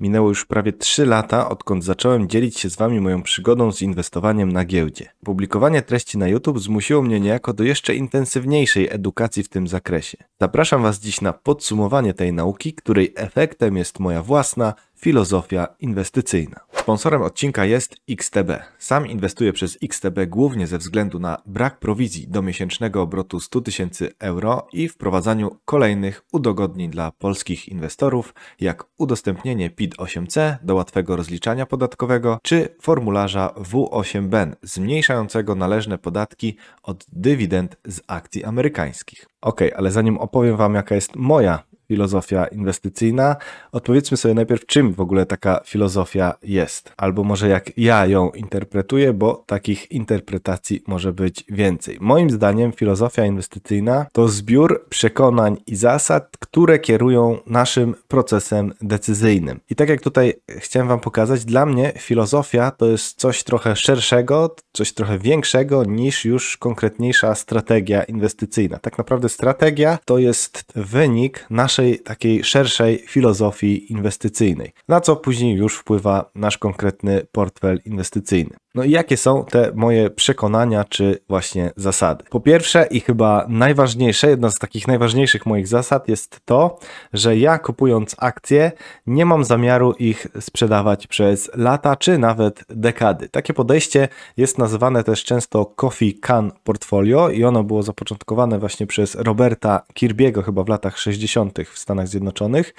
Minęło już prawie 3 lata, odkąd zacząłem dzielić się z Wami moją przygodą z inwestowaniem na giełdzie. Publikowanie treści na YouTube zmusiło mnie niejako do jeszcze intensywniejszej edukacji w tym zakresie. Zapraszam Was dziś na podsumowanie tej nauki, której efektem jest moja własna, Filozofia inwestycyjna. Sponsorem odcinka jest XTB. Sam inwestuję przez XTB głównie ze względu na brak prowizji do miesięcznego obrotu 100 tysięcy euro i wprowadzaniu kolejnych udogodnień dla polskich inwestorów, jak udostępnienie PID 8C do łatwego rozliczania podatkowego, czy formularza W8BEN zmniejszającego należne podatki od dywidend z akcji amerykańskich. Ok, ale zanim opowiem Wam, jaka jest moja filozofia inwestycyjna. Odpowiedzmy sobie najpierw, czym w ogóle taka filozofia jest, albo może jak ja ją interpretuję, bo takich interpretacji może być więcej. Moim zdaniem filozofia inwestycyjna to zbiór przekonań i zasad, które kierują naszym procesem decyzyjnym. I tak jak tutaj chciałem Wam pokazać, dla mnie filozofia to jest coś trochę szerszego, coś trochę większego niż już konkretniejsza strategia inwestycyjna. Tak naprawdę strategia to jest wynik naszej naszej takiej szerszej filozofii inwestycyjnej, na co później już wpływa nasz konkretny portfel inwestycyjny. No i jakie są te moje przekonania czy właśnie zasady? Po pierwsze i chyba najważniejsze, jedna z takich najważniejszych moich zasad jest to, że ja kupując akcje nie mam zamiaru ich sprzedawać przez lata czy nawet dekady. Takie podejście jest nazywane też często Coffee Can Portfolio i ono było zapoczątkowane właśnie przez Roberta Kirby'ego chyba w latach 60. w Stanach Zjednoczonych.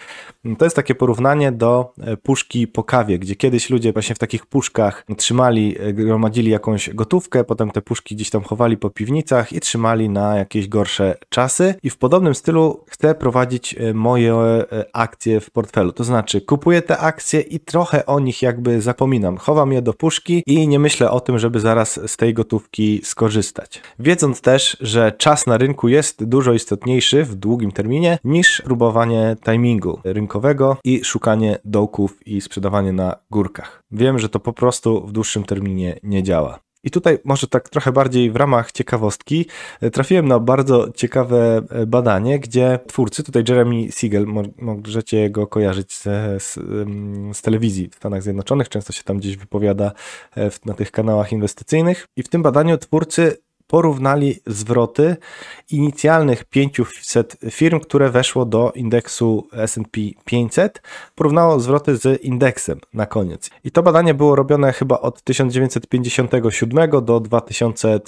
To jest takie porównanie do e, puszki po kawie, gdzie kiedyś ludzie właśnie w takich puszkach trzymali e, gromadzili jakąś gotówkę, potem te puszki gdzieś tam chowali po piwnicach i trzymali na jakieś gorsze czasy. I w podobnym stylu chcę prowadzić e, moje e, akcje w portfelu. To znaczy, kupuję te akcje i trochę o nich jakby zapominam. Chowam je do puszki i nie myślę o tym, żeby zaraz z tej gotówki skorzystać. Wiedząc też, że czas na rynku jest dużo istotniejszy w długim terminie niż próbowanie timingu rynkowego i szukanie dołków i sprzedawanie na górkach. Wiem, że to po prostu w dłuższym terminie nie, nie działa. I tutaj może tak trochę bardziej w ramach ciekawostki e, trafiłem na bardzo ciekawe e, badanie, gdzie twórcy, tutaj Jeremy Siegel, możecie go kojarzyć z, z, z telewizji w Stanach Zjednoczonych, często się tam gdzieś wypowiada e, w, na tych kanałach inwestycyjnych. I w tym badaniu twórcy porównali zwroty inicjalnych 500 firm, które weszło do indeksu S&P 500, porównało zwroty z indeksem na koniec. I to badanie było robione chyba od 1957 do 2003,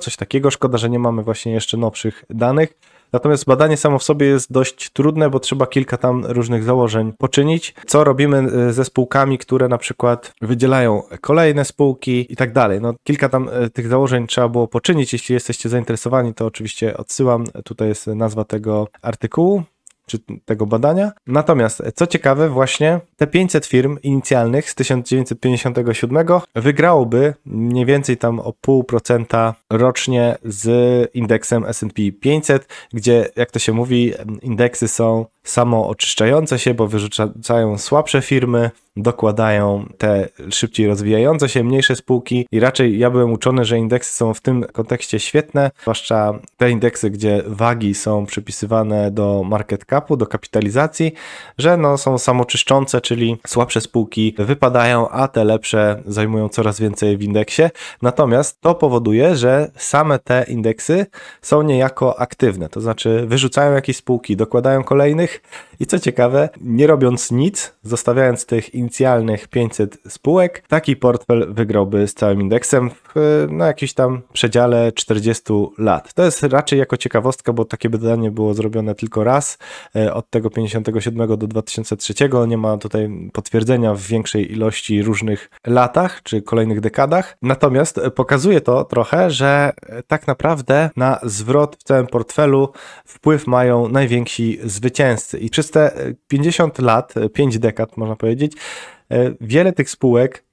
coś takiego. Szkoda, że nie mamy właśnie jeszcze nowszych danych. Natomiast badanie samo w sobie jest dość trudne, bo trzeba kilka tam różnych założeń poczynić. Co robimy y, ze spółkami, które na przykład wydzielają kolejne spółki i tak dalej. No, kilka tam y, tych założeń trzeba było poczynić. Jeśli jesteście zainteresowani, to oczywiście odsyłam. Tutaj jest nazwa tego artykułu czy tego badania. Natomiast co ciekawe, właśnie te 500 firm inicjalnych z 1957 wygrałoby mniej więcej tam o pół procenta rocznie z indeksem S&P 500, gdzie jak to się mówi, indeksy są samo oczyszczające się, bo wyrzucają słabsze firmy, dokładają te szybciej rozwijające się, mniejsze spółki i raczej ja byłem uczony, że indeksy są w tym kontekście świetne, zwłaszcza te indeksy, gdzie wagi są przypisywane do market capu, do kapitalizacji, że no, są samoczyszczące, czyli słabsze spółki wypadają, a te lepsze zajmują coraz więcej w indeksie. Natomiast to powoduje, że same te indeksy są niejako aktywne, to znaczy wyrzucają jakieś spółki, dokładają kolejnych, i co ciekawe, nie robiąc nic, zostawiając tych inicjalnych 500 spółek, taki portfel wygrałby z całym indeksem w no, jakimś tam przedziale 40 lat. To jest raczej jako ciekawostka, bo takie badanie było zrobione tylko raz, e, od tego 57 do 2003. Nie ma tutaj potwierdzenia w większej ilości różnych latach czy kolejnych dekadach. Natomiast pokazuje to trochę, że tak naprawdę na zwrot w całym portfelu wpływ mają najwięksi zwycięzcy miejsce. I przez te 50 e, lat, 5 e, dekad można powiedzieć, e, wiele tych spółek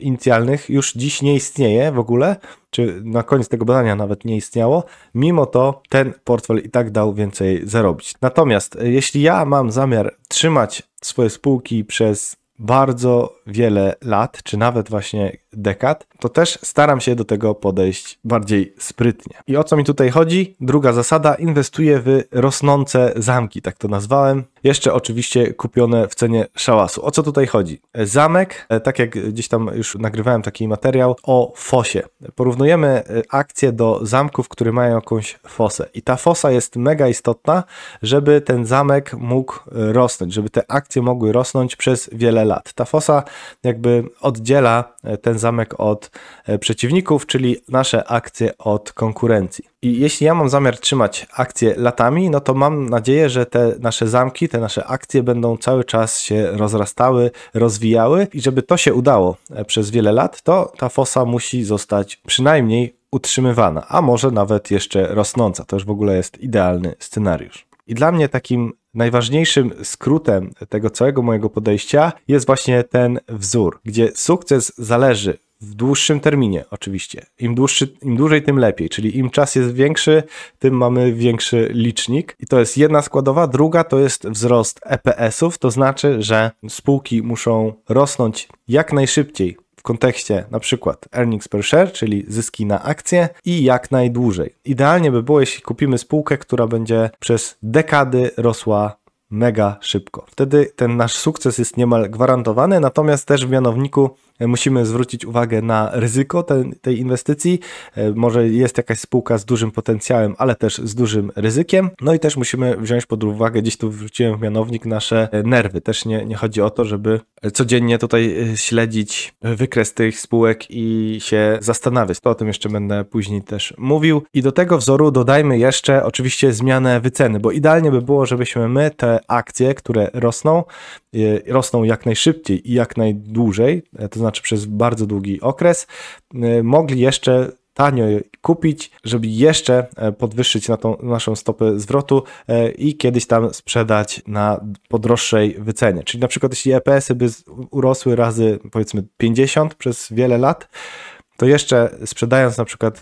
inicjalnych już dziś nie istnieje w ogóle, czy na koniec tego badania nawet nie istniało. Mimo to ten portfel i tak dał więcej zarobić. Natomiast jeśli ja mam zamiar trzymać swoje spółki przez bardzo wiele lat, czy nawet właśnie dekad, to też staram się do tego podejść bardziej sprytnie. I o co mi tutaj chodzi? Druga zasada, inwestuję w rosnące zamki, tak to nazwałem. Jeszcze oczywiście kupione w cenie szałasu. O co tutaj chodzi? Zamek, e, tak jak gdzieś tam już nagrywałem taki materiał o fosie. Porównujemy e, akcje do zamków, które mają jakąś fosę. I ta fosa jest mega istotna, żeby ten zamek mógł e, rosnąć, żeby te akcje mogły rosnąć przez wiele lat. Ta fosa jakby oddziela e, ten zamek od e, przeciwników, czyli nasze akcje od konkurencji. I jeśli ja mam zamiar trzymać akcje latami, no to mam nadzieję, że te nasze zamki, te nasze akcje będą cały czas się rozrastały, rozwijały i żeby to się udało e, przez wiele lat, to ta fosa musi zostać przynajmniej utrzymywana, a może nawet jeszcze rosnąca. To już w ogóle jest idealny scenariusz. I dla mnie takim najważniejszym skrótem tego całego mojego podejścia jest właśnie ten wzór, gdzie sukces zależy w dłuższym terminie, oczywiście. Im, dłuższy, Im dłużej, tym lepiej, czyli im czas jest większy, tym mamy większy licznik. I to jest jedna składowa. Druga to jest wzrost EPS-ów, to znaczy, że spółki muszą rosnąć jak najszybciej kontekście na przykład earnings per share, czyli zyski na akcję i jak najdłużej. Idealnie by było, jeśli kupimy spółkę, która będzie przez dekady rosła mega szybko. Wtedy ten nasz sukces jest niemal gwarantowany, natomiast też w mianowniku E, musimy zwrócić uwagę na ryzyko tej inwestycji. E, może jest jakaś spółka z dużym potencjałem, ale też z dużym ryzykiem. No i też musimy wziąć pod uwagę, gdzieś tu wrzuciłem w mianownik nasze e, nerwy. Też nie, nie chodzi o to, żeby codziennie tutaj śledzić wykres tych spółek i się zastanawiać. To o tym jeszcze będę później też mówił. I do tego wzoru dodajmy jeszcze oczywiście zmianę wyceny, bo idealnie by było, żebyśmy my te akcje, które rosną, E, rosną jak najszybciej i jak najdłużej, e, to znaczy przez bardzo długi okres, e, mogli jeszcze tanio kupić, żeby jeszcze podwyższyć na tą naszą stopę zwrotu i kiedyś tam sprzedać na podroższej wycenie. Czyli na przykład jeśli EPS-y by urosły razy powiedzmy 50 przez wiele lat, to jeszcze sprzedając na przykład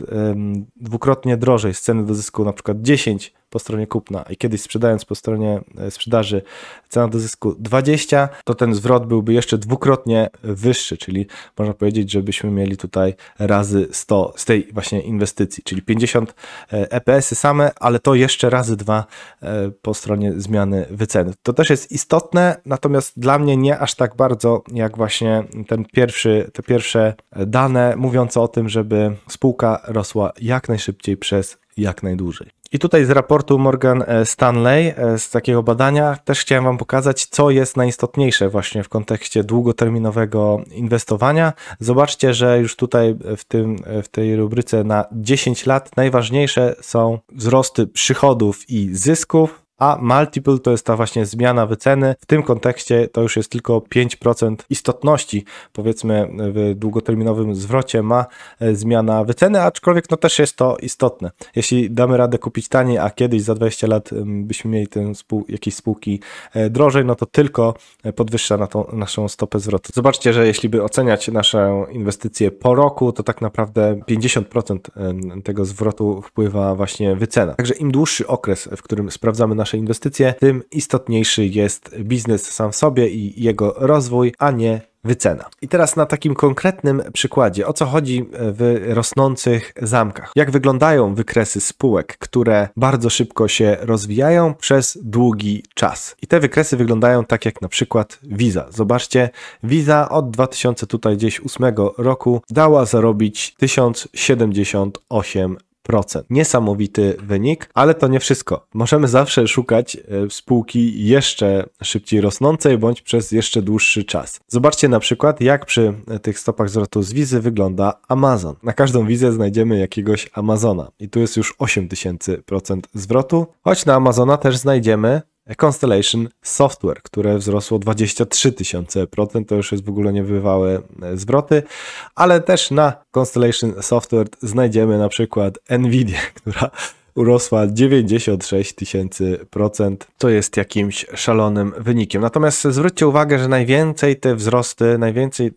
dwukrotnie drożej z ceny do zysku na przykład 10 po stronie kupna i kiedyś sprzedając po stronie e, sprzedaży cena do zysku 20, to ten zwrot byłby jeszcze dwukrotnie wyższy, czyli można powiedzieć, żebyśmy mieli tutaj razy 100 z tej właśnie inwestycji, czyli 50 EPS-y e same, ale to jeszcze razy dwa e, po stronie zmiany wyceny. To też jest istotne, natomiast dla mnie nie aż tak bardzo jak właśnie ten pierwszy, te pierwsze dane mówiące o tym, żeby spółka rosła jak najszybciej przez jak najdłużej. I tutaj z raportu Morgan e, Stanley, e, z takiego badania, też chciałem Wam pokazać, co jest najistotniejsze właśnie w kontekście długoterminowego inwestowania. Zobaczcie, że już tutaj w, tym, e, w tej rubryce na 10 lat najważniejsze są wzrosty przychodów i zysków, a multiple to jest ta właśnie zmiana wyceny. W tym kontekście to już jest tylko 5% istotności, powiedzmy w długoterminowym zwrocie ma e, zmiana wyceny, aczkolwiek no też jest to istotne. Jeśli damy radę kupić taniej, a kiedyś za 20 lat byśmy mieli ten spół, jakieś spółki e, drożej, no to tylko e, podwyższa na tą, naszą stopę zwrotu. Zobaczcie, że jeśli by oceniać naszą inwestycję po roku, to tak naprawdę 50% tego zwrotu wpływa właśnie wycena. Także im dłuższy okres, w którym sprawdzamy nasze nasze inwestycje, tym istotniejszy jest biznes sam w sobie i jego rozwój, a nie wycena. I teraz na takim konkretnym przykładzie, o co chodzi w rosnących zamkach. Jak wyglądają wykresy spółek, które bardzo szybko się rozwijają przez długi czas. I te wykresy wyglądają tak jak na przykład Visa. Zobaczcie, Visa od 2000 tutaj gdzieś 8 roku dała zarobić 1078 Niesamowity wynik, ale to nie wszystko. Możemy zawsze szukać e, spółki jeszcze szybciej rosnącej bądź przez jeszcze dłuższy czas. Zobaczcie na przykład, jak przy e, tych stopach zwrotu z wizy wygląda Amazon. Na każdą wizę znajdziemy jakiegoś Amazona i tu jest już 8000% zwrotu, choć na Amazona też znajdziemy Constellation Software, które wzrosło 23 tysiące procent, to już jest w ogóle niebywałe e, zwroty, ale też na Constellation Software znajdziemy na przykład Nvidia, która urosła 96 tysięcy procent, co jest jakimś szalonym wynikiem. Natomiast zwróćcie uwagę, że najwięcej te wzrosty, najwięcej e,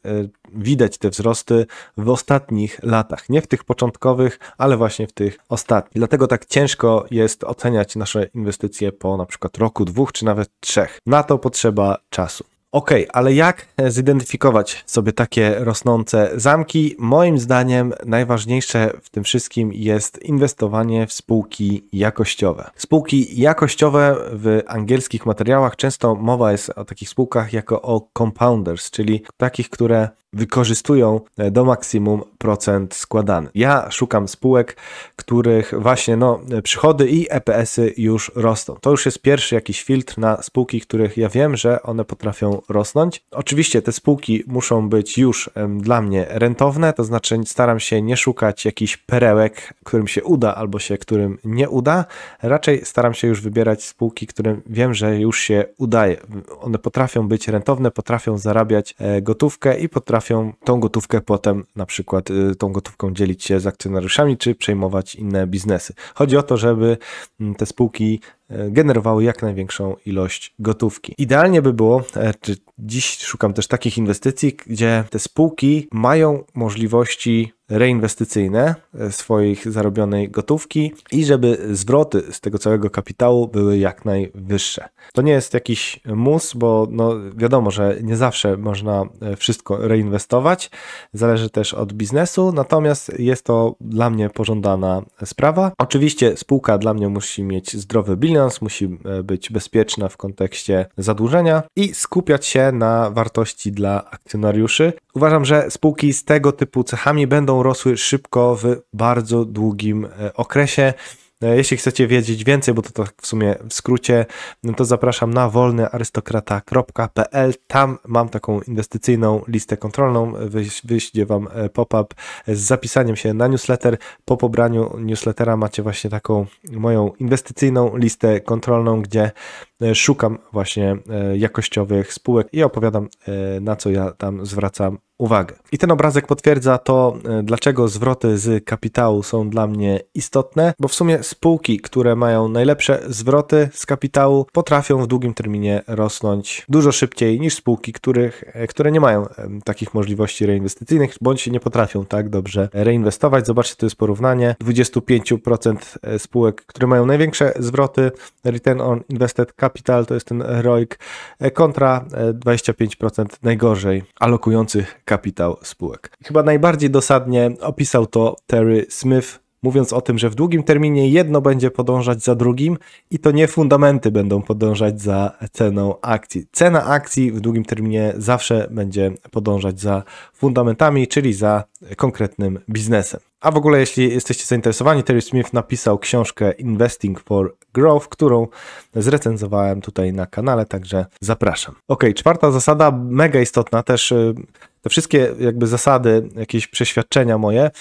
widać te wzrosty w ostatnich latach. Nie w tych początkowych, ale właśnie w tych ostatnich. Dlatego tak ciężko jest oceniać nasze inwestycje po na przykład roku, dwóch czy nawet trzech. Na to potrzeba czasu. OK, ale jak e, zidentyfikować sobie takie rosnące zamki? Moim zdaniem najważniejsze w tym wszystkim jest inwestowanie w spółki jakościowe. Spółki jakościowe w angielskich materiałach często mowa jest o takich spółkach jako o compounders, czyli takich, które wykorzystują e, do maksimum procent składany. Ja szukam spółek, których właśnie no, e, przychody i EPS-y już rosną. To już jest pierwszy jakiś filtr na spółki, których ja wiem, że one potrafią rosnąć. Oczywiście te spółki muszą być już dla mnie rentowne, to znaczy staram się nie szukać jakichś perełek, którym się uda albo się którym nie uda. Raczej staram się już wybierać spółki, którym wiem, że już się udaje. One potrafią być rentowne, potrafią zarabiać e, gotówkę i potrafią potrafią tą gotówkę potem na przykład y, tą gotówką dzielić się z akcjonariuszami czy przejmować inne biznesy. Chodzi o to, żeby mm, te spółki y, generowały jak największą ilość gotówki. Idealnie by było, e, czy dziś szukam też takich inwestycji, gdzie te spółki mają możliwości reinwestycyjne e, swoich zarobionej gotówki i żeby zwroty z tego całego kapitału były jak najwyższe. To nie jest jakiś mus, bo no wiadomo, że nie zawsze można e, wszystko reinwestować, zależy też od biznesu, natomiast jest to dla mnie pożądana sprawa. Oczywiście spółka dla mnie musi mieć zdrowy bilans, musi e, być bezpieczna w kontekście zadłużenia i skupiać się na wartości dla akcjonariuszy. Uważam, że spółki z tego typu cechami będą rosły szybko w bardzo długim e, okresie. E, jeśli chcecie wiedzieć więcej, bo to tak w sumie w skrócie, no to zapraszam na wolnyarystokrata.pl. Tam mam taką inwestycyjną listę kontrolną. Wyjdzie Wam e, pop-up z zapisaniem się na newsletter. Po pobraniu newslettera macie właśnie taką moją inwestycyjną listę kontrolną, gdzie szukam właśnie jakościowych spółek i opowiadam, na co ja tam zwracam uwagę. I ten obrazek potwierdza to, e, dlaczego zwroty z kapitału są dla mnie istotne, bo w sumie spółki, które mają najlepsze zwroty z kapitału, potrafią w długim terminie rosnąć dużo szybciej niż spółki, których, e, które nie mają takich możliwości reinwestycyjnych, bądź nie potrafią tak dobrze reinwestować. Zobaczcie, to jest porównanie 25% e, spółek, które mają największe zwroty, return on invested capital, to jest ten ROIC, kontra 25% najgorzej alokujących kapitał spółek. Chyba najbardziej dosadnie opisał to Terry Smith, mówiąc o tym, że w długim terminie jedno będzie podążać za drugim i to nie fundamenty będą podążać za ceną akcji. Cena akcji w długim terminie zawsze będzie podążać za fundamentami, czyli za konkretnym biznesem. A w ogóle, jeśli jesteście zainteresowani, Terry Smith napisał książkę Investing for Growth, którą zrecenzowałem tutaj na kanale, także zapraszam. Ok, czwarta zasada, mega istotna też. Yy te wszystkie jakby zasady, jakieś przeświadczenia moje, e,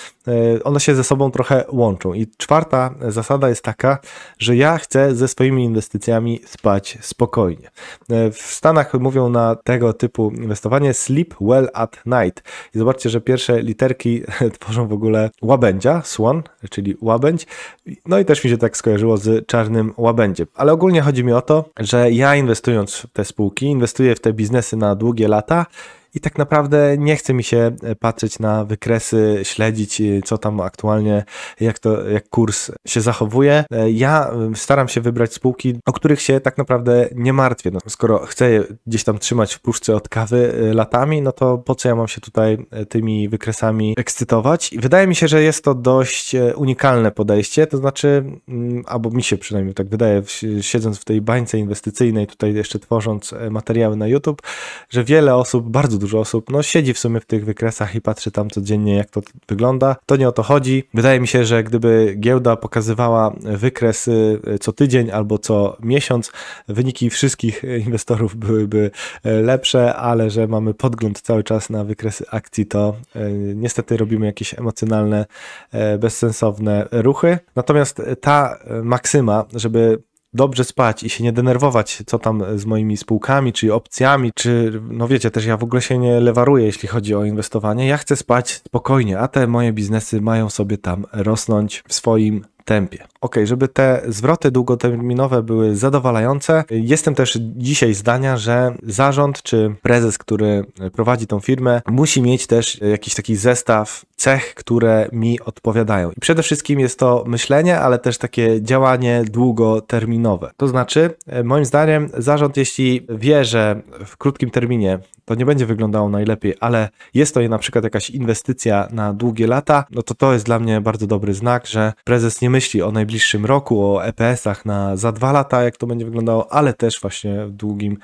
one się ze sobą trochę łączą. I czwarta zasada jest taka, że ja chcę ze swoimi inwestycjami spać spokojnie. E, w Stanach mówią na tego typu inwestowanie sleep well at night. I zobaczcie, że pierwsze literki tworzą w ogóle łabędzia, słon, czyli łabędź. No i też mi się tak skojarzyło z czarnym łabędziem. Ale ogólnie chodzi mi o to, że ja inwestując w te spółki, inwestuję w te biznesy na długie lata i tak naprawdę nie chce mi się e, patrzeć na wykresy, śledzić e, co tam aktualnie, jak to, jak kurs się zachowuje. E, ja staram się wybrać spółki, o których się tak naprawdę nie martwię. No, skoro chcę je gdzieś tam trzymać w puszce od kawy latami, no to po co ja mam się tutaj tymi wykresami ekscytować? I wydaje mi się, że jest to dość unikalne podejście, to znaczy, mm, albo mi się przynajmniej tak wydaje, siedząc w tej bańce inwestycyjnej, tutaj jeszcze tworząc materiały na YouTube, że wiele osób bardzo dużo osób no, siedzi w sumie w tych wykresach i patrzy tam codziennie, jak to wygląda. To nie o to chodzi. Wydaje mi się, że gdyby giełda pokazywała wykresy co tydzień albo co miesiąc, wyniki wszystkich inwestorów byłyby e, lepsze, ale że mamy podgląd cały czas na wykresy akcji, to e, niestety robimy jakieś emocjonalne, e, bezsensowne ruchy. Natomiast ta maksyma, żeby dobrze spać i się nie denerwować, co tam z moimi spółkami, czy opcjami, czy no wiecie, też ja w ogóle się nie lewaruję, jeśli chodzi o inwestowanie. Ja chcę spać spokojnie, a te moje biznesy mają sobie tam rosnąć w swoim tempie. Ok, żeby te zwroty długoterminowe były zadowalające, jestem też dzisiaj zdania, że zarząd czy prezes, który prowadzi tą firmę, musi mieć też jakiś taki zestaw cech, które mi odpowiadają. I przede wszystkim jest to myślenie, ale też takie działanie długoterminowe. To znaczy, e, moim zdaniem, zarząd, jeśli wie, że w krótkim terminie to nie będzie wyglądało najlepiej, ale jest to na przykład jakaś inwestycja na długie lata, no to to jest dla mnie bardzo dobry znak, że prezes nie myśli o najbliższym roku, o EPS-ach na za dwa lata, jak to będzie wyglądało, ale też właśnie w długim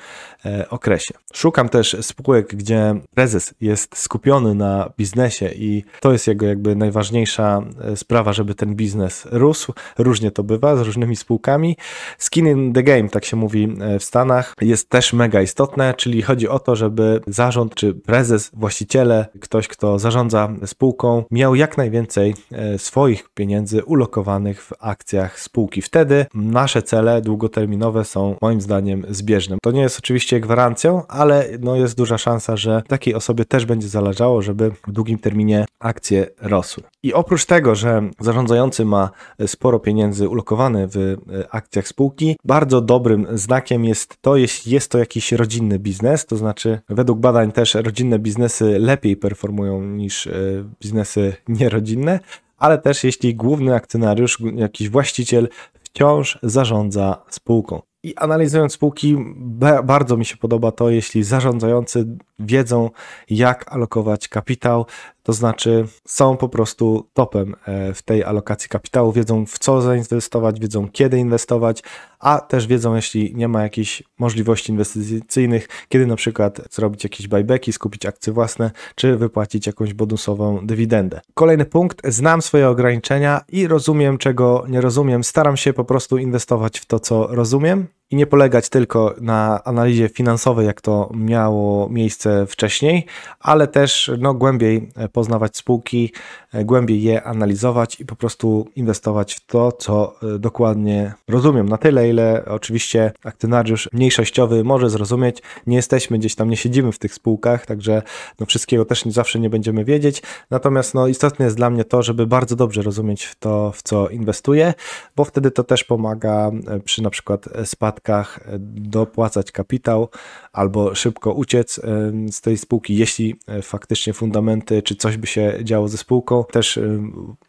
e, okresie. Szukam też spółek, gdzie prezes jest skupiony na biznesie i to jest jego jakby najważniejsza e, sprawa, żeby ten biznes rósł. Różnie to bywa z różnymi spółkami. Skin in the game, tak się mówi e, w Stanach, jest też mega istotne, czyli chodzi o to, żeby zarząd czy prezes, właściciele, ktoś, kto zarządza spółką, miał jak najwięcej swoich pieniędzy ulokowanych zainwestowanych w akcjach spółki. Wtedy nasze cele długoterminowe są moim zdaniem zbieżne. To nie jest oczywiście gwarancją, ale no jest duża szansa, że takiej osobie też będzie zależało, żeby w długim terminie akcje rosły. I oprócz tego, że zarządzający ma sporo pieniędzy ulokowane w akcjach spółki, bardzo dobrym znakiem jest to, jeśli jest to jakiś rodzinny biznes, to znaczy według badań też rodzinne biznesy lepiej performują niż e, biznesy nierodzinne ale też jeśli główny akcjonariusz, jakiś właściciel wciąż zarządza spółką. I analizując spółki, bardzo mi się podoba to, jeśli zarządzający wiedzą, jak alokować kapitał, to znaczy, są po prostu topem e, w tej alokacji kapitału, wiedzą w co zainwestować, wiedzą kiedy inwestować, a też wiedzą, jeśli nie ma jakichś możliwości inwestycyjnych, kiedy na przykład zrobić jakieś buybacki, skupić akcje własne, czy wypłacić jakąś bonusową dywidendę. Kolejny punkt, znam swoje ograniczenia i rozumiem, czego nie rozumiem. Staram się po prostu inwestować w to, co rozumiem, i nie polegać tylko na analizie finansowej, jak to miało miejsce wcześniej, ale też no, głębiej e, poznawać spółki, e, głębiej je analizować i po prostu inwestować w to, co e, dokładnie rozumiem. Na tyle, ile oczywiście akcjonariusz mniejszościowy może zrozumieć. Nie jesteśmy gdzieś tam, nie siedzimy w tych spółkach, także no, wszystkiego też nie, zawsze nie będziemy wiedzieć. Natomiast no, istotne jest dla mnie to, żeby bardzo dobrze rozumieć w to, w co inwestuję, bo wtedy to też pomaga przy na przykład spadku wydatkach e, dopłacać kapitał, albo szybko uciec z tej spółki, jeśli e, faktycznie fundamenty czy coś by się działo ze spółką, też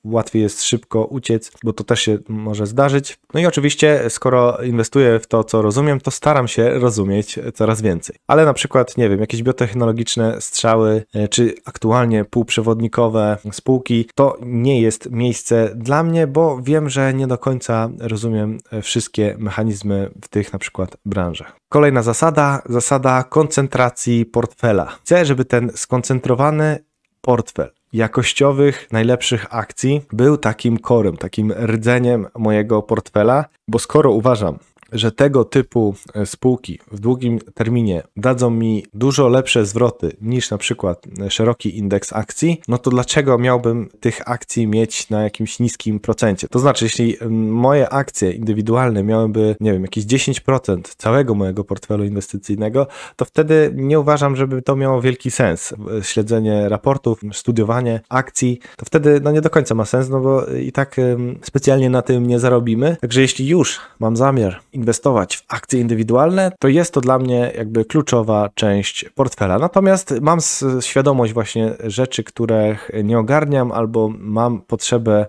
łatwiej jest szybko uciec, bo to też się może zdarzyć. No i oczywiście, skoro inwestuję w to, co rozumiem, to staram się rozumieć coraz więcej. Ale na przykład, nie wiem, jakieś biotechnologiczne strzały, e, czy aktualnie półprzewodnikowe spółki, to nie jest miejsce dla mnie, bo wiem, że nie do końca rozumiem e, wszystkie mechanizmy w tych na przykład branżach. Kolejna zasada, zasada koncentracji portfela. Chcę, żeby ten skoncentrowany portfel jakościowych, najlepszych akcji był takim korem, takim rdzeniem mojego portfela, bo skoro uważam, że tego typu e, spółki w długim terminie dadzą mi dużo lepsze zwroty niż na przykład e, szeroki indeks akcji, no to dlaczego miałbym tych akcji mieć na jakimś niskim procencie? To znaczy, jeśli moje akcje indywidualne miałyby, nie wiem, jakieś 10% całego mojego portfelu inwestycyjnego, to wtedy nie uważam, żeby to miało wielki sens. E, śledzenie raportów, studiowanie akcji, to wtedy no nie do końca ma sens, no bo i tak specjalnie na tym nie zarobimy. Także jeśli już mam zamiar inwestować w akcje indywidualne, to jest to dla mnie jakby kluczowa część portfela. Natomiast mam świadomość właśnie rzeczy, których nie ogarniam albo mam potrzebę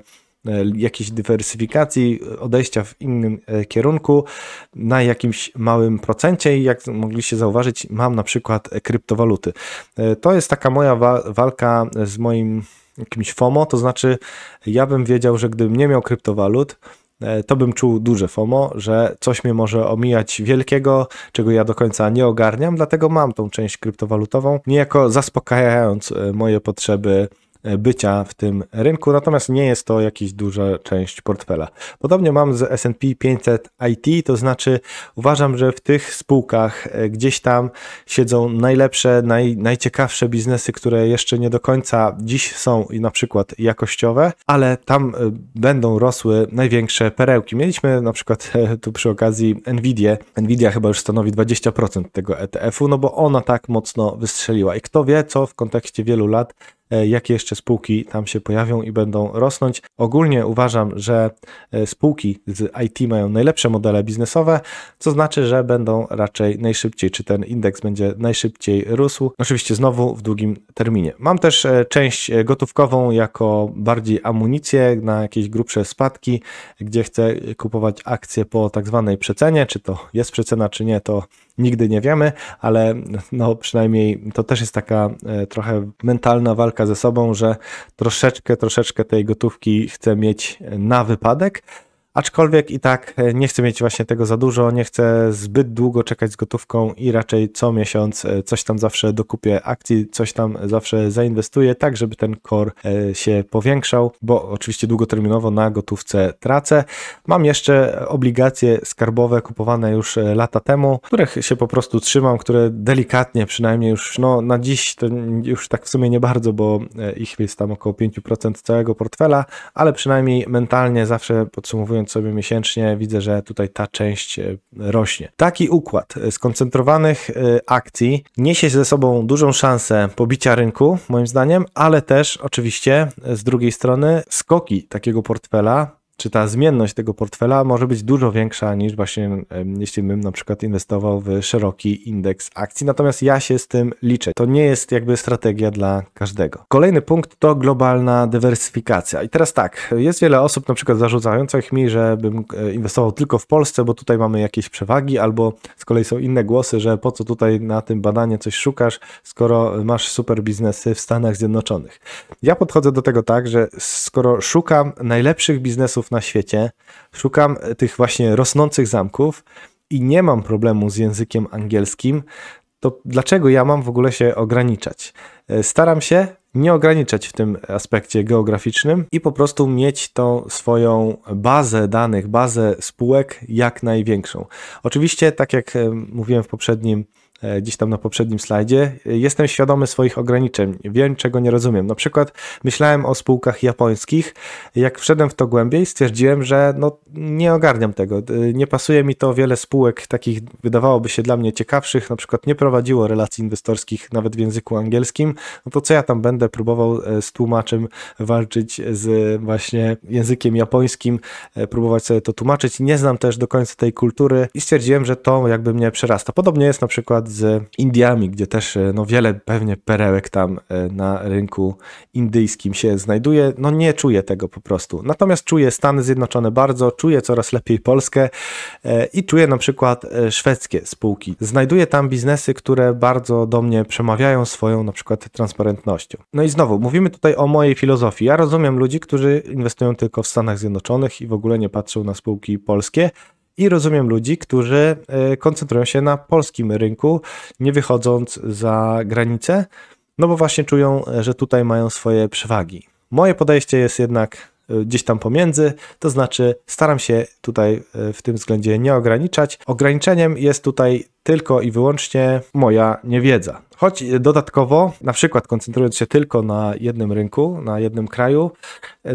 e, jakiejś dywersyfikacji, odejścia w innym e, kierunku na jakimś małym procencie i jak mogliście zauważyć, mam na przykład kryptowaluty. E, to jest taka moja wa walka z moim jakimś FOMO, to znaczy ja bym wiedział, że gdybym nie miał kryptowalut, E, to bym czuł duże FOMO, że coś mnie może omijać wielkiego, czego ja do końca nie ogarniam, dlatego mam tą część kryptowalutową, niejako zaspokajając e, moje potrzeby E, bycia w tym rynku, natomiast nie jest to jakaś duża część portfela. Podobnie mam z SP 500 IT, to znaczy uważam, że w tych spółkach e, gdzieś tam siedzą najlepsze, naj, najciekawsze biznesy, które jeszcze nie do końca dziś są na przykład jakościowe, ale tam e, będą rosły największe perełki. Mieliśmy na przykład tu przy okazji Nvidia. Nvidia chyba już stanowi 20% tego ETF-u, no bo ona tak mocno wystrzeliła. I kto wie, co w kontekście wielu lat E, jakie jeszcze spółki tam się pojawią i będą rosnąć. Ogólnie uważam, że e, spółki z IT mają najlepsze modele biznesowe, co znaczy, że będą raczej najszybciej, czy ten indeks będzie najszybciej rósł. Oczywiście znowu w długim terminie. Mam też e, część gotówkową jako bardziej amunicję na jakieś grubsze spadki, gdzie chcę kupować akcje po tak zwanej przecenie, czy to jest przecena, czy nie, to nigdy nie wiemy, ale no przynajmniej to też jest taka e, trochę mentalna walka ze sobą, że troszeczkę, troszeczkę tej gotówki chcę mieć na wypadek, Aczkolwiek i tak e, nie chcę mieć właśnie tego za dużo, nie chcę zbyt długo czekać z gotówką i raczej co miesiąc e, coś tam zawsze dokupię akcji, coś tam zawsze zainwestuję, tak żeby ten kor e, się powiększał, bo oczywiście długoterminowo na gotówce tracę. Mam jeszcze obligacje skarbowe kupowane już lata temu, których się po prostu trzymam, które delikatnie przynajmniej już no, na dziś to już tak w sumie nie bardzo, bo ich jest tam około 5% całego portfela, ale przynajmniej mentalnie zawsze podsumowując wyciągnąć sobie miesięcznie, widzę, że tutaj ta część e, rośnie. Taki układ skoncentrowanych e, akcji niesie ze sobą dużą szansę pobicia rynku, moim zdaniem, ale też oczywiście e, z drugiej strony skoki takiego portfela czy ta zmienność tego portfela może być dużo większa niż właśnie jeśli bym na przykład inwestował w szeroki indeks akcji. Natomiast ja się z tym liczę. To nie jest jakby strategia dla każdego. Kolejny punkt to globalna dywersyfikacja. I teraz tak, jest wiele osób na przykład zarzucających mi, że bym e, inwestował tylko w Polsce, bo tutaj mamy jakieś przewagi, albo z kolei są inne głosy, że po co tutaj na tym badanie coś szukasz, skoro masz super biznesy w Stanach Zjednoczonych. Ja podchodzę do tego tak, że skoro szukam najlepszych biznesów zamków na świecie, szukam e, tych właśnie rosnących zamków i nie mam problemu z językiem angielskim, to dlaczego ja mam w ogóle się ograniczać? E, staram się nie ograniczać w tym aspekcie geograficznym i po prostu mieć tą swoją bazę danych, bazę spółek jak największą. Oczywiście, tak jak e, mówiłem w poprzednim E, gdzieś tam na poprzednim slajdzie. E, jestem świadomy swoich ograniczeń, wiem czego nie rozumiem. Na przykład myślałem o spółkach japońskich. Jak wszedłem w to głębiej, stwierdziłem, że no, nie ogarniam tego. E, nie pasuje mi to wiele spółek takich wydawałoby się dla mnie ciekawszych, na przykład nie prowadziło relacji inwestorskich nawet w języku angielskim. No to co ja tam będę próbował z tłumaczem walczyć z właśnie językiem japońskim, próbować sobie to tłumaczyć. Nie znam też do końca tej kultury i stwierdziłem, że to jakby mnie przerasta. Podobnie jest na przykład z Indiami, gdzie też e, no, wiele pewnie perełek tam e, na rynku indyjskim się znajduje. No nie czuję tego po prostu. Natomiast czuję Stany Zjednoczone bardzo, czuję coraz lepiej Polskę e, i czuję na przykład szwedzkie spółki. Znajduję tam biznesy, które bardzo do mnie przemawiają swoją na przykład transparentnością. No i znowu, mówimy tutaj o mojej filozofii. Ja rozumiem ludzi, którzy inwestują tylko w Stanach Zjednoczonych i w ogóle nie patrzą na spółki polskie, i rozumiem ludzi, którzy e, koncentrują się na polskim rynku, nie wychodząc za granicę, no bo właśnie czują, że tutaj mają swoje przewagi. Moje podejście jest jednak e, gdzieś tam pomiędzy, to znaczy staram się tutaj e, w tym względzie nie ograniczać. Ograniczeniem jest tutaj tylko i wyłącznie moja niewiedza. Choć dodatkowo, na przykład koncentrując się tylko na jednym rynku, na jednym kraju,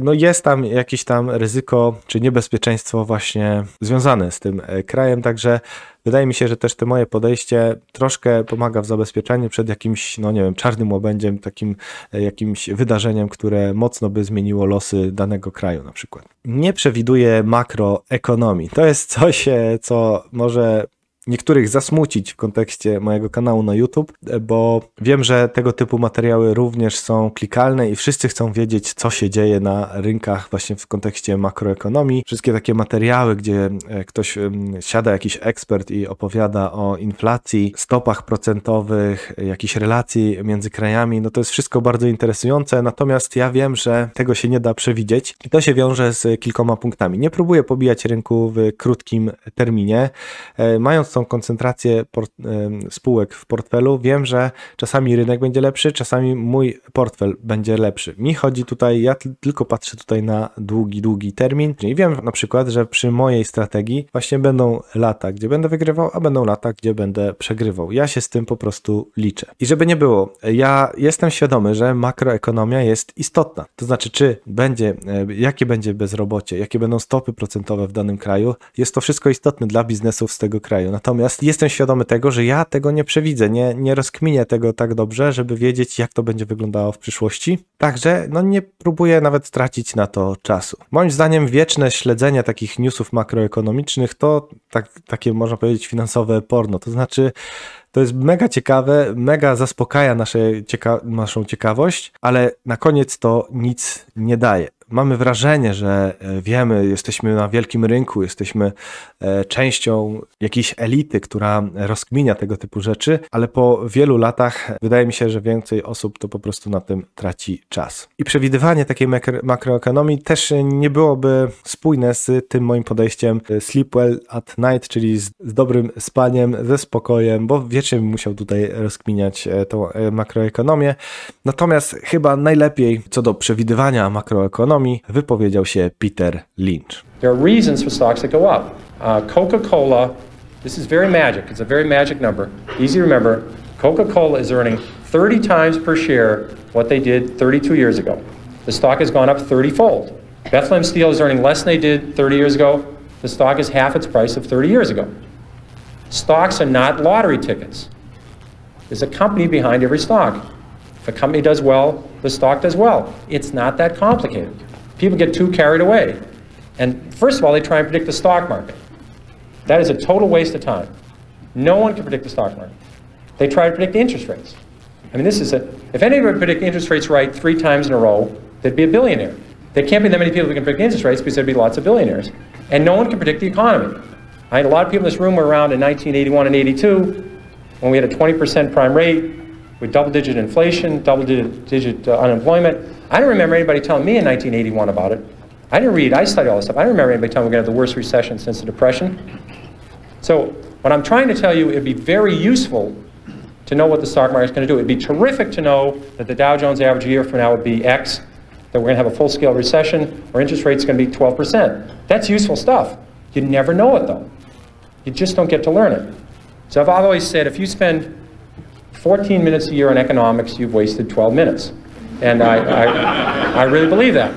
no jest tam jakieś tam ryzyko czy niebezpieczeństwo właśnie związane z tym e, krajem, także wydaje mi się, że też to moje podejście troszkę pomaga w zabezpieczeniu przed jakimś, no nie wiem, czarnym łabędziem, takim e, jakimś wydarzeniem, które mocno by zmieniło losy danego kraju na przykład. Nie przewiduję makroekonomii. To jest coś, e, co może niektórych zasmucić w kontekście mojego kanału na YouTube, bo wiem, że tego typu materiały również są klikalne i wszyscy chcą wiedzieć, co się dzieje na rynkach właśnie w kontekście makroekonomii. Wszystkie takie materiały, gdzie e, ktoś siada, jakiś ekspert i opowiada o inflacji, stopach procentowych, jakichś relacji między krajami, no to jest wszystko bardzo interesujące, natomiast ja wiem, że tego się nie da przewidzieć i to się wiąże z kilkoma punktami. Nie próbuję pobijać rynku w krótkim terminie, e, mając są spółek w portfelu, wiem, że czasami rynek będzie lepszy, czasami mój portfel będzie lepszy. Mi chodzi tutaj, ja tylko patrzę tutaj na długi, długi termin i wiem na przykład, że przy mojej strategii właśnie będą lata, gdzie będę wygrywał, a będą lata, gdzie będę przegrywał. Ja się z tym po prostu liczę. I żeby nie było, ja jestem świadomy, że makroekonomia jest istotna. To znaczy, czy będzie, e, jakie będzie bezrobocie, jakie będą stopy procentowe w danym kraju, jest to wszystko istotne dla biznesów z tego kraju. Natomiast Natomiast jestem świadomy tego, że ja tego nie przewidzę, nie, nie rozkminię tego tak dobrze, żeby wiedzieć, jak to będzie wyglądało w przyszłości. Także no, nie próbuję nawet tracić na to czasu. Moim zdaniem wieczne śledzenie takich newsów makroekonomicznych to tak, takie, można powiedzieć, finansowe porno. To znaczy, to jest mega ciekawe, mega zaspokaja nasze cieka naszą ciekawość, ale na koniec to nic nie daje mamy wrażenie, że e, wiemy, jesteśmy na wielkim rynku, jesteśmy e, częścią jakiejś elity, która rozkminia tego typu rzeczy, ale po wielu latach e, wydaje mi się, że więcej osób to po prostu na tym traci czas. I przewidywanie takiej makroekonomii też nie byłoby spójne z tym moim podejściem sleep well at night, czyli z, dobrym spaniem, ze spokojem, bo bym musiał tutaj rozkminiać tą makroekonomię. Natomiast chyba najlepiej co do przewidywania makroekonomii, wypowiedział się Peter Lynch. There are reasons for stocks that go up. Uh, Coca-Cola, this is very magic. It's a very magic number. Easy to remember. Coca-Cola is earning 30 times per share what they did 32 years ago. The stock has gone up 30-fold. Bethlehem Steel is earning less than they did 30 years ago. The stock is half its price of 30 years ago. Stocks are not lottery tickets. There's a company behind every stock. If a company does well, the stock does well. It's not that complicated. People get too carried away. And first of all, they try and predict the stock market. That is a total waste of time. No one can predict the stock market. They try to predict interest rates. I mean, this is a, if anybody could predict interest rates right three times in a row, they'd be a billionaire. There can't be that many people who can predict interest rates because there'd be lots of billionaires. And no one can predict the economy. I had a lot of people in this room were around in 1981 and 82 when we had a 20% prime rate with double-digit inflation, double-digit uh, unemployment. I don't remember anybody telling me in 1981 about it. I didn't read, I studied all this stuff. I don't remember anybody telling me we're going to have the worst recession since the Depression. So what I'm trying to tell you, it'd be very useful to know what the stock market's going to do. It'd be terrific to know that the Dow Jones average year from now would be X, that we're going to have a full-scale recession, or interest rate's going to be 12%. That's useful stuff. You never know it, though. You just don't get to learn it. So I've always said if you spend 14 minutes a year economics, you've wasted 12 minutes. And I, I, I really believe that.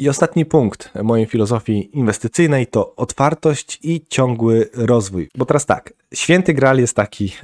I ostatni punkt mojej filozofii inwestycyjnej to otwartość i ciągły rozwój. Bo teraz tak, święty gral jest taki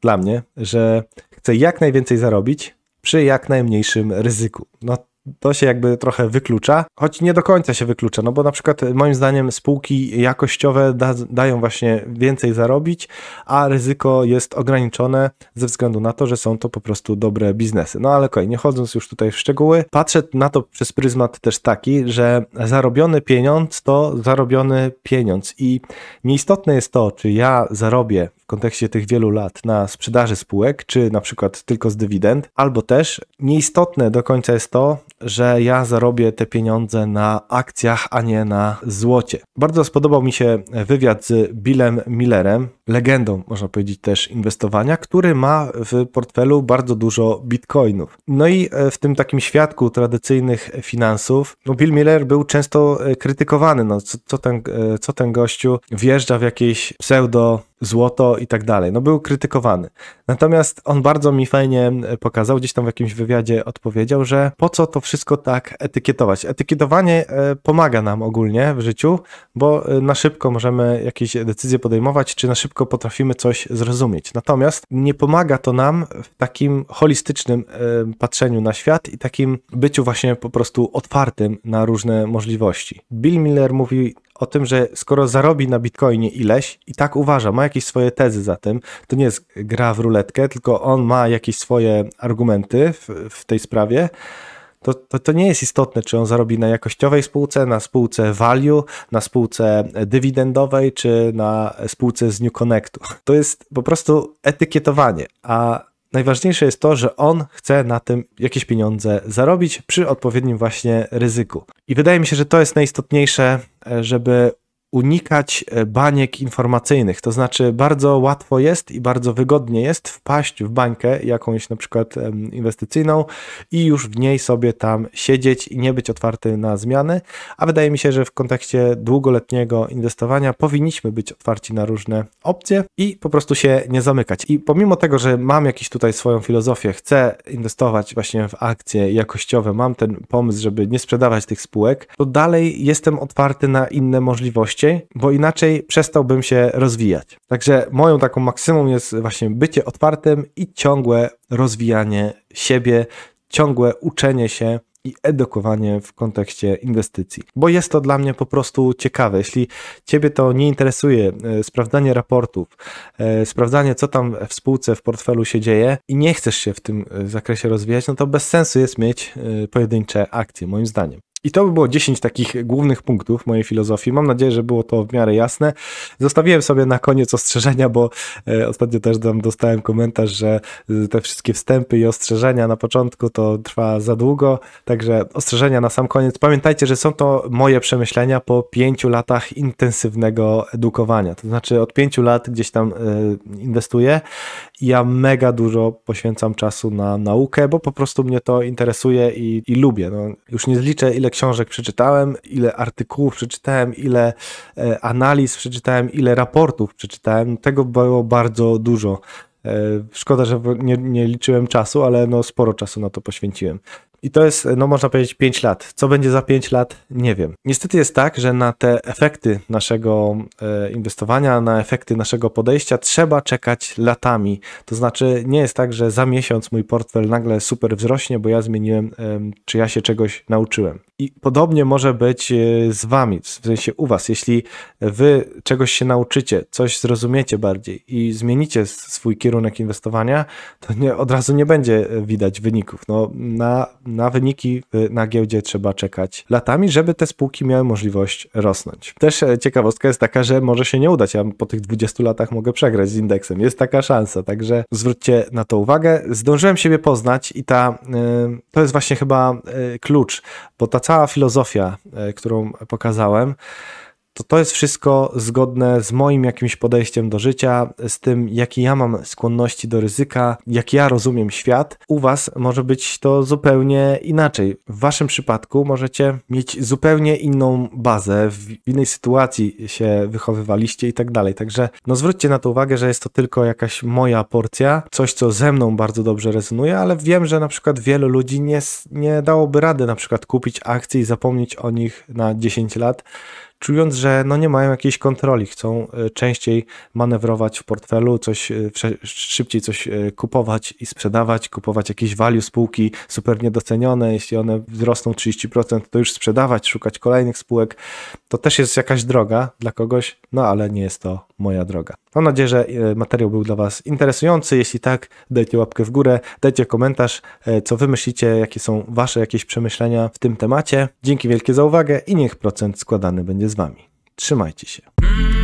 dla mnie, że chcę jak najwięcej zarobić przy jak najmniejszym ryzyku. No to się jakby trochę wyklucza, choć nie do końca się wyklucza, no bo na przykład moim zdaniem spółki jakościowe da, dają właśnie więcej zarobić, a ryzyko jest ograniczone ze względu na to, że są to po prostu dobre biznesy. No ale okej, okay, nie chodząc już tutaj w szczegóły, patrzę na to przez pryzmat też taki, że zarobiony pieniądz to zarobiony pieniądz i nieistotne jest to, czy ja zarobię kontekście tych wielu lat na sprzedaży spółek, czy na przykład tylko z dywidend, albo też nieistotne do końca jest to, że ja zarobię te pieniądze na akcjach, a nie na złocie. Bardzo spodobał mi się wywiad z Billem Millerem, legendą, można powiedzieć, też inwestowania, który ma w portfelu bardzo dużo bitcoinów. No i e, w tym takim świadku tradycyjnych finansów, no Bill Miller był często e, krytykowany, no co, co, ten, e, co ten gościu wjeżdża w jakieś pseudo złoto i tak dalej. No był krytykowany. Natomiast on bardzo mi fajnie pokazał, gdzieś tam w jakimś wywiadzie odpowiedział, że po co to wszystko tak etykietować. Etykietowanie e, pomaga nam ogólnie w życiu, bo e, na szybko możemy jakieś decyzje podejmować, czy na szybko potrafimy coś zrozumieć. Natomiast nie pomaga to nam w takim holistycznym e, patrzeniu na świat i takim byciu właśnie po prostu otwartym na różne możliwości. Bill Miller mówi o tym, że skoro zarobi na bitcoinie ileś i tak uważa, ma jakieś swoje tezy za tym, to nie jest gra w ruletkę, tylko on ma jakieś swoje argumenty w, w tej sprawie. To, to, to, nie jest istotne, czy on zarobi na jakościowej spółce, na spółce value, na spółce dywidendowej, czy na spółce z New Connectu. To jest po prostu etykietowanie, a Najważniejsze jest to, że on chce na tym jakieś pieniądze zarobić przy odpowiednim właśnie ryzyku. I wydaje mi się, że to jest najistotniejsze, e, żeby unikać e, baniek informacyjnych. To znaczy, bardzo łatwo jest i bardzo wygodnie jest wpaść w bańkę jakąś na przykład inwestycyjną i już w niej sobie tam siedzieć i nie być otwarty na zmiany. A wydaje mi się, że w kontekście długoletniego inwestowania powinniśmy być otwarci na różne opcje i po prostu się nie zamykać. I pomimo tego, że mam jakiś tutaj swoją filozofię, chcę inwestować właśnie w akcje jakościowe, mam ten pomysł, żeby nie sprzedawać tych spółek, to dalej jestem otwarty na inne możliwości szybciej, bo inaczej przestałbym się rozwijać. Także moją taką maksymą jest właśnie bycie otwartym i ciągłe rozwijanie siebie, ciągłe uczenie się i edukowanie w kontekście inwestycji, bo jest to dla mnie po prostu ciekawe. Jeśli Ciebie to nie interesuje, e, sprawdzanie raportów, e, sprawdzanie, co tam w spółce, w portfelu się dzieje i nie chcesz się w tym e, zakresie rozwijać, no to bez sensu jest mieć pojedyncze akcje, moim zdaniem. I to by było 10 takich głównych punktów mojej filozofii. Mam nadzieję, że było to w miarę jasne. Zostawiłem sobie na koniec ostrzeżenia, bo e, ostatnio też tam dostałem komentarz, że e, te wszystkie wstępy i ostrzeżenia na początku to trwa za długo, także ostrzeżenia na sam koniec. Pamiętajcie, że są to moje przemyślenia po 5 latach intensywnego edukowania. To znaczy od 5 lat gdzieś tam e, inwestuję i ja mega dużo poświęcam czasu na naukę, bo po prostu mnie to interesuje i, i lubię. No, już nie zliczę ile ile książek przeczytałem, ile artykułów przeczytałem, ile e, analiz przeczytałem, ile raportów przeczytałem. Tego było bardzo dużo. E, szkoda, że nie, nie liczyłem czasu, ale no sporo czasu na to poświęciłem. I to jest, no można powiedzieć, 5 lat. Co będzie za 5 lat, nie wiem. Niestety jest tak, że na te efekty naszego e, inwestowania, na efekty naszego podejścia trzeba czekać latami. To znaczy, nie jest tak, że za miesiąc mój portfel nagle super wzrośnie, bo ja zmieniłem, e, czy ja się czegoś nauczyłem. I podobnie może być e, z Wami, w sensie u Was. Jeśli Wy czegoś się nauczycie, coś zrozumiecie bardziej i zmienicie swój kierunek inwestowania, to nie, od razu nie będzie widać wyników. No, na na wyniki y, na giełdzie trzeba czekać latami, żeby te spółki miały możliwość rosnąć. Też e, ciekawostka jest taka, że może się nie udać. Ja po tych 20 latach mogę przegrać z indeksem. Jest taka szansa, także zwróćcie na to uwagę. Zdążyłem siebie poznać i ta, y, to jest właśnie chyba y, klucz, bo ta cała filozofia, którą pokazałem, to to jest wszystko zgodne z moim jakimś podejściem do życia, z tym, jaki ja mam skłonności do ryzyka, jak ja rozumiem świat. U Was może być to zupełnie inaczej. W Waszym przypadku możecie mieć zupełnie inną bazę, w innej sytuacji się wychowywaliście i tak dalej. Także no zwróćcie na to uwagę, że jest to tylko jakaś moja porcja, coś, co ze mną bardzo dobrze rezonuje, ale wiem, że na przykład wielu ludzi nie, nie dałoby rady na przykład kupić akcji i zapomnieć o nich na 10 lat czując, że no nie mają jakiejś kontroli, chcą y, częściej manewrować w portfelu, coś y, szybciej coś y, kupować i sprzedawać, kupować jakieś value spółki super niedocenione, jeśli one wzrosną 30%, to już sprzedawać, szukać kolejnych spółek. To też jest jakaś droga dla kogoś, no ale nie jest to moja droga. Mam nadzieję, że e, materiał był dla Was interesujący. Jeśli tak, dajcie łapkę w górę, dajcie komentarz, e, co Wy myślicie, jakie są Wasze jakieś przemyślenia w tym temacie. Dzięki wielkie za uwagę i niech procent składany będzie z Wami. Trzymajcie się.